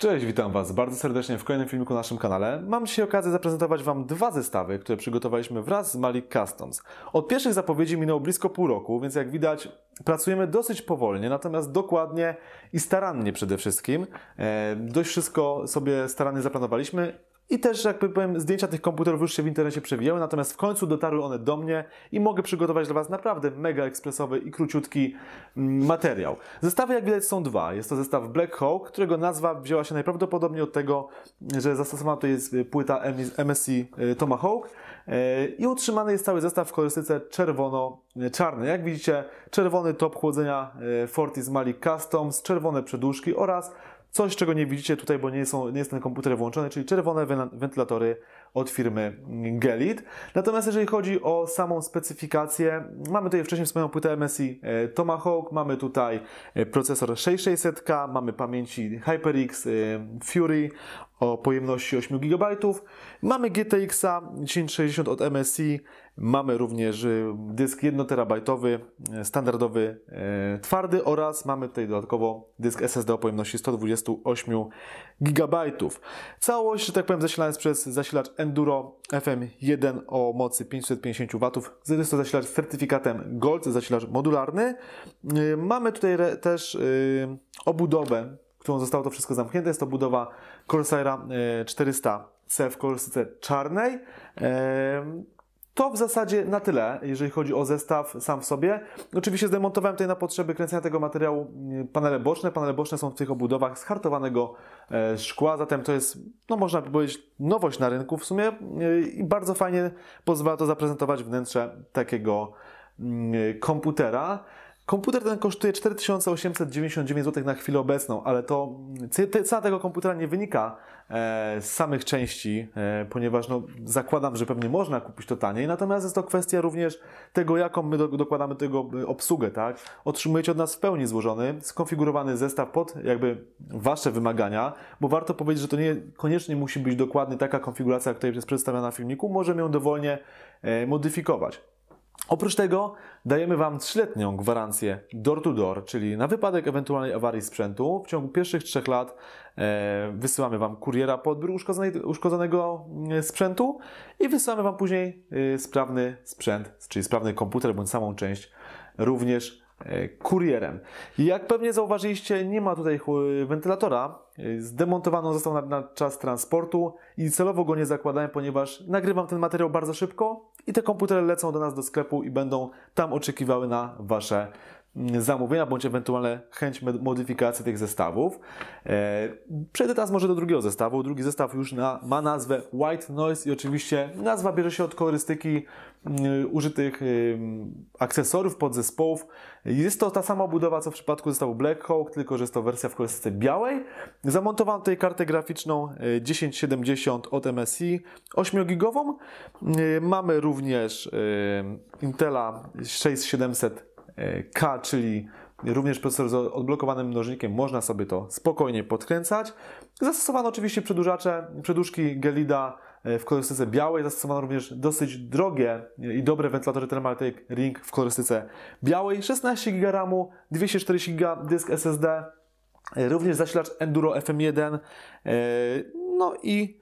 Cześć, witam Was bardzo serdecznie w kolejnym filmiku na naszym kanale. Mam dzisiaj okazję zaprezentować Wam dwa zestawy, które przygotowaliśmy wraz z Malik Customs. Od pierwszych zapowiedzi minęło blisko pół roku, więc jak widać pracujemy dosyć powolnie, natomiast dokładnie i starannie przede wszystkim. E, dość wszystko sobie starannie zaplanowaliśmy i też, jak powiem, zdjęcia tych komputerów już się w internecie przewijały, natomiast w końcu dotarły one do mnie i mogę przygotować dla Was naprawdę mega ekspresowy i króciutki mm, materiał. Zestawy, jak widać, są dwa. Jest to zestaw Black Hawk, którego nazwa wzięła się najprawdopodobniej od tego, że zastosowana to jest y, płyta MSI y, Tomahawk y, i utrzymany jest cały zestaw w kolorystyce czerwono-czarny. Jak widzicie, czerwony top chłodzenia Fortis Mali Customs, czerwone przedłużki oraz Coś, czego nie widzicie tutaj, bo nie, są, nie jest ten komputer włączony, czyli czerwone wentylatory od firmy Gelit. Natomiast jeżeli chodzi o samą specyfikację, mamy tutaj wcześniej swoją płytę MSI e, Tomahawk, mamy tutaj e, procesor 6600K, mamy pamięci HyperX e, Fury o pojemności 8 GB. Mamy GTX 1060 od MSI, mamy również y, dysk 1 terabajtowy, y, standardowy, y, twardy oraz mamy tutaj dodatkowo dysk SSD o pojemności 128 GB. Całość, że tak powiem, zasilana jest przez zasilacz Enduro FM1 o mocy 550 W. Jest to zasilacz z certyfikatem Gold, zasilacz modularny. mamy tutaj też obudowę którą zostało to wszystko zamknięte. Jest to budowa Corsaira 400C e, w kolorystyce czarnej. E, to w zasadzie na tyle, jeżeli chodzi o zestaw sam w sobie. Oczywiście zdemontowałem tutaj na potrzeby kręcenia tego materiału e, panele boczne. Panele boczne są w tych obudowach z hartowanego szkła, zatem to jest, no można by powiedzieć, nowość na rynku w sumie i bardzo fajnie pozwala to zaprezentować wnętrze takiego mm, komputera. Komputer ten kosztuje 4899 zł na chwilę obecną, ale to cena tego komputera nie wynika e, z samych części, e, ponieważ no, zakładam, że pewnie można kupić to taniej, natomiast jest to kwestia również tego, jaką my dokładamy tego e, obsługę, tak? Otrzymujecie od nas w pełni złożony, skonfigurowany zestaw pod jakby wasze wymagania, bo warto powiedzieć, że to nie koniecznie musi być dokładnie taka konfiguracja, która jest przedstawiona na filmiku, możemy ją dowolnie modyfikować. Oprócz tego dajemy Wam trzyletnią gwarancję door-to-door, czyli na wypadek ewentualnej awarii sprzętu w ciągu pierwszych trzech lat e, wysyłamy Wam kuriera po odbiór uszkodzonego, uszkodzonego sprzętu i wysyłamy Wam później e, sprawny sprzęt, czyli sprawny komputer bądź samą część również E, kurierem. Jak pewnie zauważyliście, nie ma tutaj wentylatora. E, zdemontowano został na, na, czas transportu i celowo go nie zakładałem, ponieważ nagrywam ten materiał bardzo szybko i te komputery lecą do nas do sklepu i będą tam oczekiwały na Wasze Mm, zamówienia bądź ewentualne chęć modyfikacji tych zestawów. E, przejdę teraz może do drugiego zestawu. Drugi zestaw już na, ma nazwę White Noise i oczywiście nazwa bierze się od kolorystyki mm, użytych akcesoriów, podzespołów. Jest to ta sama budowa co w przypadku zestawu Black Hawk, tylko że jest to wersja w kolorystyce białej. Zamontowałem tutaj kartę graficzną 1070 e, od MSI 8-gigową. E, mamy również Intela 6700 E, K, czyli również procesor z odblokowanym mnożnikiem, można sobie to spokojnie podkręcać. Zastosowano oczywiście przedłużacze, przedłużki Gelida e, w kolorystyce białej, zastosowano również dosyć drogie e, i dobre wentylatory Thermaltake Ring w kolorystyce białej, 16 GB RAMu, 240 GB dysk SSD, również zasilacz Enduro FM1, no i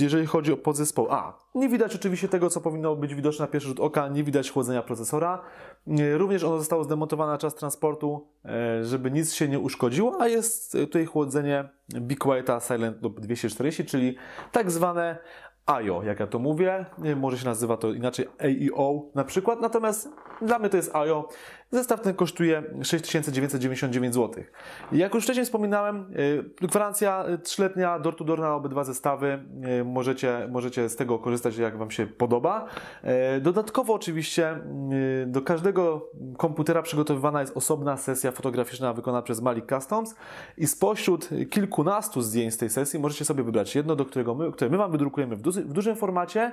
jeżeli chodzi o podzespoł A, nie widać oczywiście tego, co powinno być widoczne na pierwszy rzut oka, nie widać chłodzenia procesora. Również ono zostało zdemontowane na czas transportu, e, żeby nic się nie uszkodziło, a jest e, tutaj chłodzenie Be Quieta Silent Loop 240, czyli tak zwane IO, jak ja to mówię. Może się nazywa to inaczej AIO na przykład, natomiast dla mnie to jest IO. Zestaw ten kosztuje 6999 zł. Jak już wcześniej wspominałem, y, gwarancja 3-letnia y, door to door na obydwa zestawy. Y, możecie, możecie z tego korzystać jak Wam się podoba. Dodatkowo oczywiście do każdego komputera przygotowywana jest osobna sesja fotograficzna wykonana przez Malik Customs i spośród kilkunastu zdjęć z tej sesji możecie sobie wybrać jedno, do którego my, które my Wam wydrukujemy w, duży, w dużym formacie,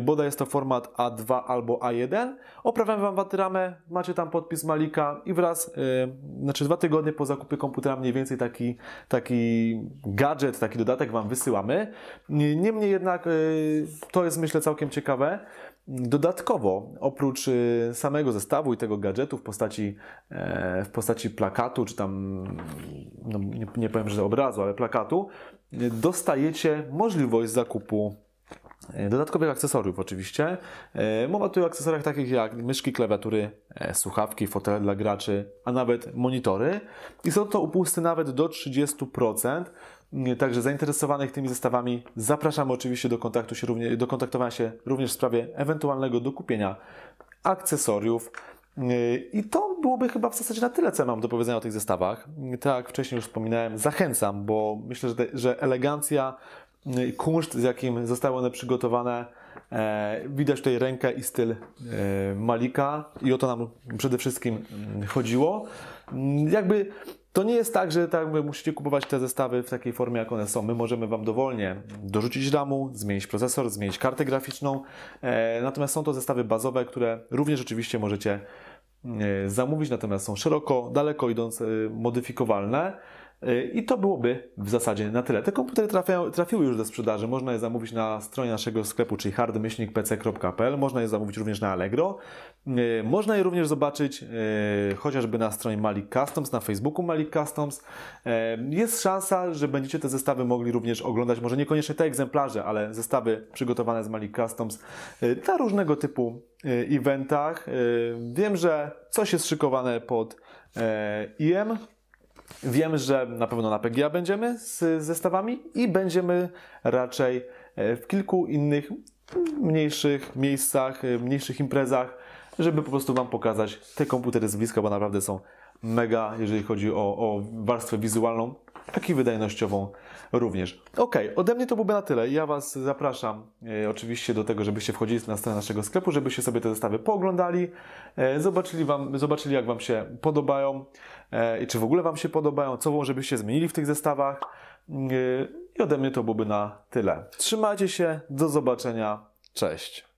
Boda jest to format A2 albo A1. Oprawiamy Wam watyramę, e. macie tam pod podpis Malika i wraz, yy, znaczy dwa tygodnie po zakupie komputera mniej więcej taki, taki gadżet, taki dodatek Wam wysyłamy. Niemniej jednak yy, to jest myślę całkiem ciekawe. Dodatkowo, oprócz e, samego zestawu i tego gadżetu w postaci, w postaci plakatu, czy tam, no nie, nie powiem, że obrazu, ale plakatu, dostajecie możliwość zakupu E, dodatkowych akcesoriów oczywiście. E, mowa tu o akcesoriach takich jak myszki, klawiatury, e, słuchawki, fotele dla graczy, a nawet monitory. I są to upusty nawet do 30%. Także zainteresowanych tymi zestawami zapraszamy oczywiście do, kontaktu się, do kontaktowania się również w sprawie ewentualnego dokupienia akcesoriów. I to byłoby chyba w zasadzie na tyle, co mam do powiedzenia o tych zestawach. Tak jak wcześniej już wspominałem, zachęcam, bo myślę, że, te, że elegancja Y, kunszt, z jakim zostały one przygotowane. E, widać tutaj rękę i styl e, Malika i o to nam przede wszystkim mm, chodziło. Mm, jakby to nie jest tak, że tak jakby musicie kupować te zestawy w takiej formie, jak one są. My możemy Wam dowolnie dorzucić ramu, zmienić procesor, zmienić kartę graficzną. E, natomiast są to zestawy bazowe, które również oczywiście możecie zamówić, natomiast są szeroko, daleko idąc modyfikowalne. Y, I to byłoby w zasadzie na tyle. Te komputery trafiły już do sprzedaży. Można je zamówić na stronie naszego sklepu, czyli hardmyślnikpc.pl. Można je zamówić również na Allegro. Y, można je również zobaczyć y, chociażby na stronie Malik Customs, na Facebooku Malik Customs. Jest szansa, że będziecie te zestawy mogli również oglądać. Może niekoniecznie te egzemplarze, ale zestawy przygotowane z Malik Customs na różnego typu eventach. Wiem, że coś jest szykowane pod IM Wiem, że na pewno na PGA będziemy z zestawami i będziemy raczej e, w kilku innych mniejszych miejscach, e, mniejszych imprezach, żeby po prostu Wam pokazać te komputery z bliska, bo naprawdę są mega, jeżeli chodzi o, o warstwę wizualną jak i wydajnościową również. Ok, ode mnie to byłby na tyle. Ja Was zapraszam e, oczywiście do tego, żebyście wchodzili na stronę naszego sklepu, żebyście sobie te zestawy pooglądali, e, zobaczyli, wam, zobaczyli jak Wam się podobają e, i czy w ogóle Wam się podobają, co żebyście zmienili w tych zestawach. E, I ode mnie to byłby na tyle. Trzymajcie się, do zobaczenia, cześć.